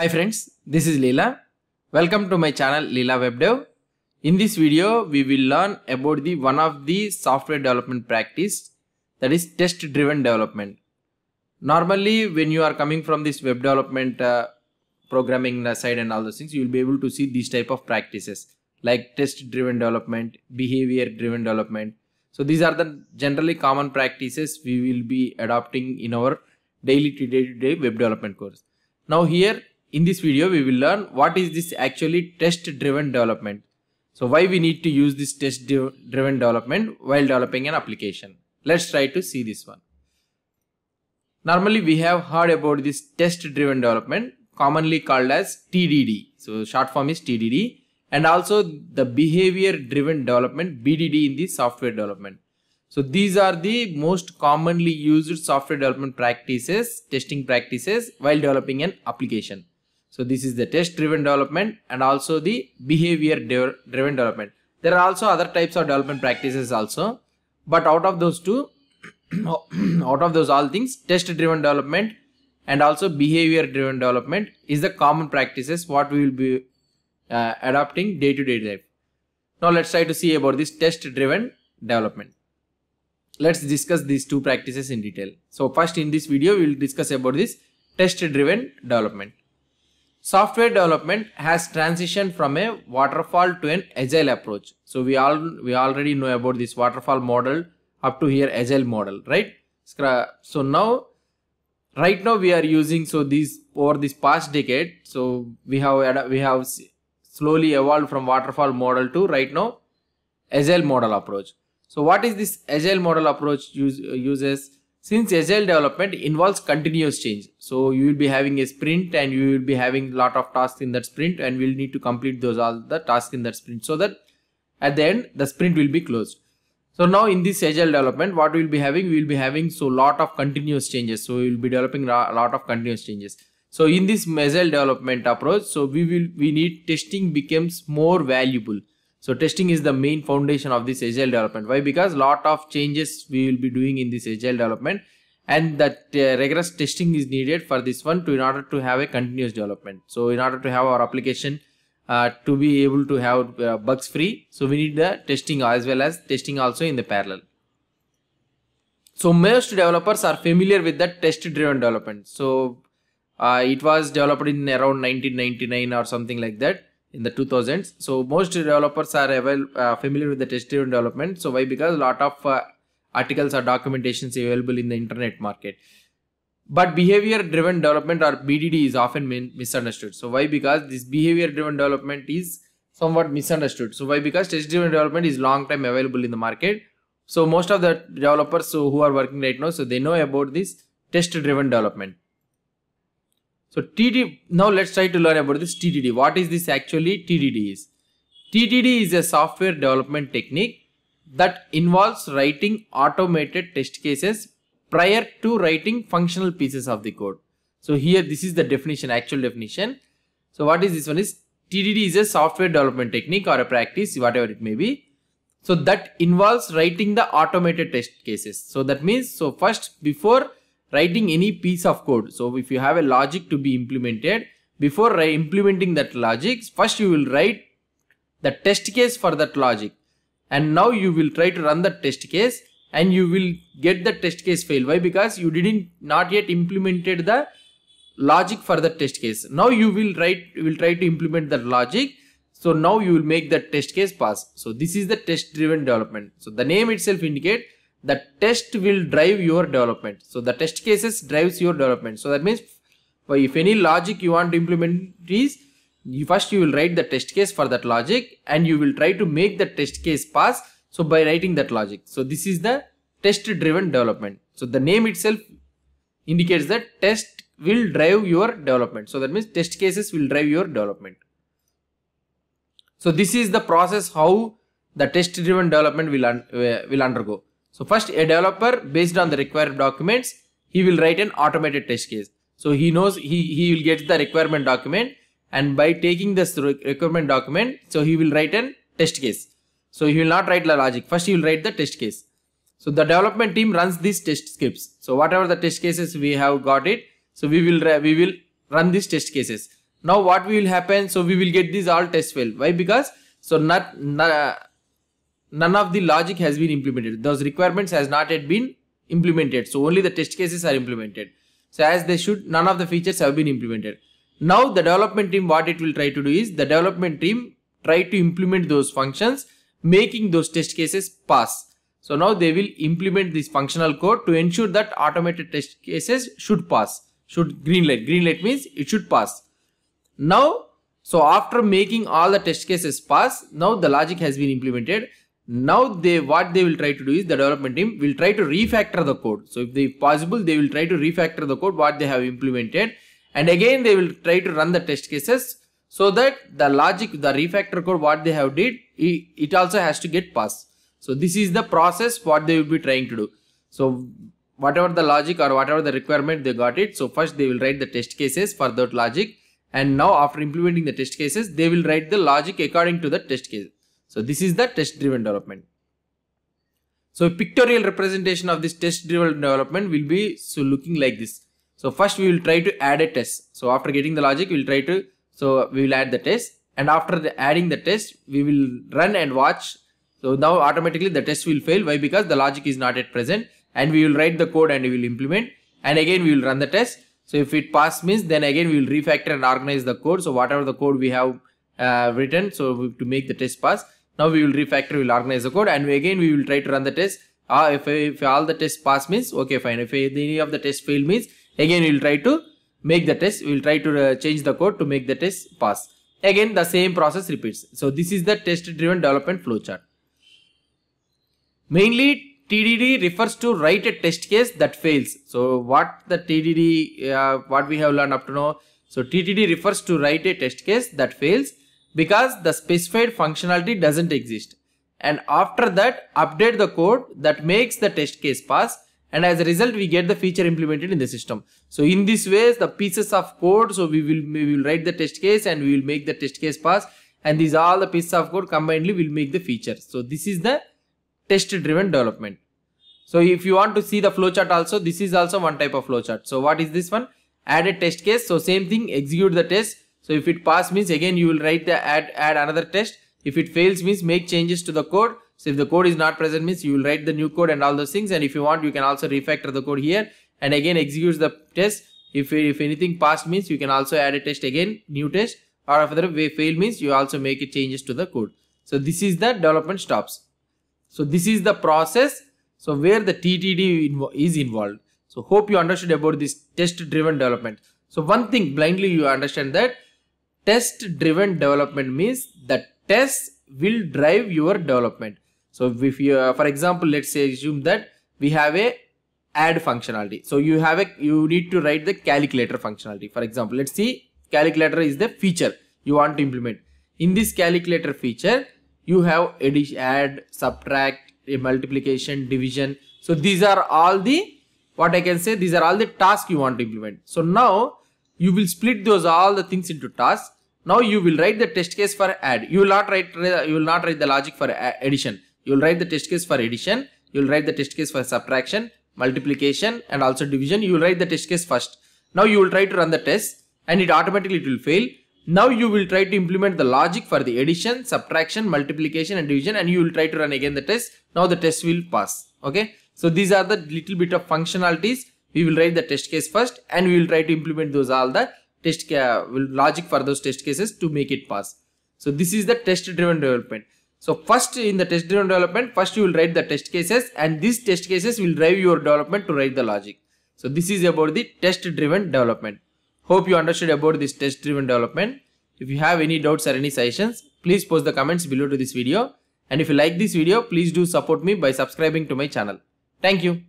Hi friends, this is Leela. Welcome to my channel Leela WebDev. In this video, we will learn about the one of the software development practice that is test driven development. Normally when you are coming from this web development uh, programming side and all those things, you will be able to see these type of practices like test driven development, behavior driven development. So these are the generally common practices we will be adopting in our daily to day to day web development course. Now here in this video, we will learn what is this actually test driven development. So why we need to use this test driven development while developing an application. Let's try to see this one. Normally we have heard about this test driven development commonly called as TDD. So short form is TDD and also the behavior driven development BDD in the software development. So these are the most commonly used software development practices, testing practices while developing an application. So this is the test driven development and also the behavior driven development. There are also other types of development practices also. But out of those two, out of those all things, test driven development and also behavior driven development is the common practices what we will be uh, adopting day to day life. Now let's try to see about this test driven development. Let's discuss these two practices in detail. So first in this video we will discuss about this test driven development. Software development has transitioned from a waterfall to an agile approach. So we all we already know about this waterfall model up to here agile model, right? So now right now we are using so these over this past decade so we have we have slowly evolved from waterfall model to right now agile model approach so what is this agile model approach use, uh, uses since agile development involves continuous change, so you will be having a sprint and you will be having a lot of tasks in that sprint and we'll need to complete those all the tasks in that sprint so that at the end the sprint will be closed. So now in this agile development, what we'll be having, we'll be having so lot of continuous changes. So we'll be developing a lot of continuous changes. So in this agile development approach, so we will we need testing becomes more valuable. So testing is the main foundation of this agile development. Why? Because lot of changes we will be doing in this agile development and that uh, rigorous testing is needed for this one to in order to have a continuous development. So in order to have our application uh, to be able to have uh, bugs free. So we need the testing as well as testing also in the parallel. So most developers are familiar with the test driven development. So uh, it was developed in around 1999 or something like that in the 2000s. So most developers are well uh, familiar with the test-driven development. So why? Because a lot of uh, articles or documentations available in the internet market. But behavior-driven development or BDD is often misunderstood. So why? Because this behavior-driven development is somewhat misunderstood. So why? Because test-driven development is long time available in the market. So most of the developers who are working right now, so they know about this test-driven development. So TDD. now let's try to learn about this TDD. What is this actually? TDD is. TDD is a software development technique that involves writing automated test cases prior to writing functional pieces of the code. So here this is the definition, actual definition. So what is this one is TDD is a software development technique or a practice, whatever it may be. So that involves writing the automated test cases. So that means, so first before writing any piece of code. So if you have a logic to be implemented, before implementing that logic, first you will write the test case for that logic. And now you will try to run the test case and you will get the test case fail. Why? Because you didn't not yet implemented the logic for the test case. Now you will write will try to implement that logic. So now you will make the test case pass. So this is the test driven development. So the name itself indicate the test will drive your development. So the test cases drives your development. So that means if any logic you want to implement is you first you will write the test case for that logic and you will try to make the test case pass. So by writing that logic. So this is the test driven development. So the name itself indicates that test will drive your development. So that means test cases will drive your development. So this is the process how the test driven development will, un uh, will undergo. So first a developer based on the required documents, he will write an automated test case. So he knows he, he will get the requirement document and by taking this requirement document, so he will write an test case. So he will not write the logic. First he will write the test case. So the development team runs these test scripts. So whatever the test cases we have got it. So we will, we will run these test cases. Now what will happen? So we will get these all test fail. Why? Because so not, not none of the logic has been implemented. Those requirements has not yet been implemented. So only the test cases are implemented. So as they should, none of the features have been implemented. Now the development team, what it will try to do is the development team try to implement those functions, making those test cases pass. So now they will implement this functional code to ensure that automated test cases should pass, should green light. Green light means it should pass. Now, so after making all the test cases pass, now the logic has been implemented. Now they what they will try to do is the development team will try to refactor the code. So if they possible, they will try to refactor the code what they have implemented. And again, they will try to run the test cases so that the logic, the refactor code what they have did, it, it also has to get passed. So this is the process what they will be trying to do. So whatever the logic or whatever the requirement they got it. So first they will write the test cases for that logic. And now after implementing the test cases, they will write the logic according to the test case. So this is the test driven development. So pictorial representation of this test driven development will be so looking like this. So first we will try to add a test. So after getting the logic, we will try to, so we will add the test and after the adding the test, we will run and watch. So now automatically the test will fail. Why? Because the logic is not at present and we will write the code and we will implement and again we will run the test. So if it pass means then again we will refactor and organize the code. So whatever the code we have uh, written so to make the test pass now we will refactor, we will organize the code and again we will try to run the test. Uh, if, if all the tests pass means okay fine. If any of the tests fail means again we will try to make the test. We will try to uh, change the code to make the test pass. Again the same process repeats. So this is the test driven development flowchart. Mainly TDD refers to write a test case that fails. So what the TDD, uh, what we have learned up to now. So TDD refers to write a test case that fails because the specified functionality doesn't exist. And after that, update the code that makes the test case pass and as a result we get the feature implemented in the system. So in this way, the pieces of code, so we will, we will write the test case and we will make the test case pass and these all the pieces of code combinedly will make the feature. So this is the test driven development. So if you want to see the flowchart also, this is also one type of flowchart. So what is this one? Add a test case. So same thing, execute the test. So if it pass means again you will write the add, add another test. If it fails means make changes to the code. So if the code is not present means you will write the new code and all those things. And if you want you can also refactor the code here and again execute the test. If, if anything passed means you can also add a test again, new test or if the way fail means you also make changes to the code. So this is the development stops. So this is the process. So where the TTD is involved. So hope you understood about this test driven development. So one thing blindly you understand that test driven development means the tests will drive your development. So if you, uh, for example, let's say assume that we have a add functionality. So you have a, you need to write the calculator functionality. For example, let's see calculator is the feature you want to implement. In this calculator feature, you have addition, add, subtract, a multiplication, division. So these are all the, what I can say, these are all the tasks you want to implement. So now you will split those all the things into tasks now you will write the test case for add. You will not write you will not write the logic for addition. You will write the test case for addition. You will write the test case for subtraction, multiplication, and also division. You will write the test case first. Now you will try to run the test, and it automatically it will fail. Now you will try to implement the logic for the addition, subtraction, multiplication, and division, and you will try to run again the test. Now the test will pass. Okay. So these are the little bit of functionalities. We will write the test case first, and we will try to implement those all the test uh, logic for those test cases to make it pass. So this is the test driven development. So first in the test driven development, first you will write the test cases and these test cases will drive your development to write the logic. So this is about the test driven development. Hope you understood about this test driven development. If you have any doubts or any suggestions, please post the comments below to this video. And if you like this video, please do support me by subscribing to my channel. Thank you.